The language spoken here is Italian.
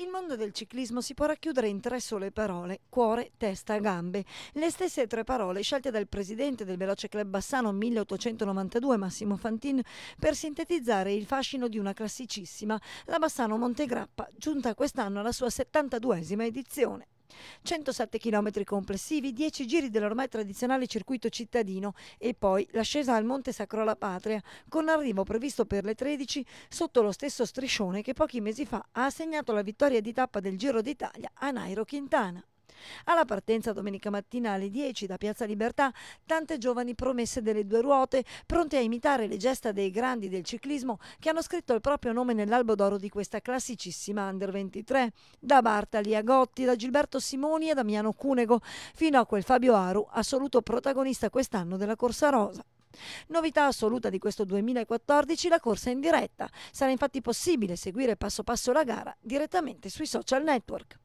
Il mondo del ciclismo si può racchiudere in tre sole parole, cuore, testa, gambe. Le stesse tre parole scelte dal presidente del Veloce Club Bassano 1892, Massimo Fantin, per sintetizzare il fascino di una classicissima, la Bassano Montegrappa, giunta quest'anno alla sua 72esima edizione. 107 km complessivi, 10 giri dell'ormai tradizionale circuito cittadino e poi l'ascesa al Monte Sacro alla Patria, con arrivo previsto per le 13 sotto lo stesso striscione che pochi mesi fa ha assegnato la vittoria di tappa del Giro d'Italia a Nairo Quintana. Alla partenza domenica mattina alle 10 da Piazza Libertà, tante giovani promesse delle due ruote, pronte a imitare le gesta dei grandi del ciclismo che hanno scritto il proprio nome nell'albo d'oro di questa classicissima Under 23, da Bartali a Gotti, da Gilberto Simoni e Damiano Cunego, fino a quel Fabio Aru, assoluto protagonista quest'anno della Corsa Rosa. Novità assoluta di questo 2014 la corsa in diretta. Sarà infatti possibile seguire passo passo la gara direttamente sui social network.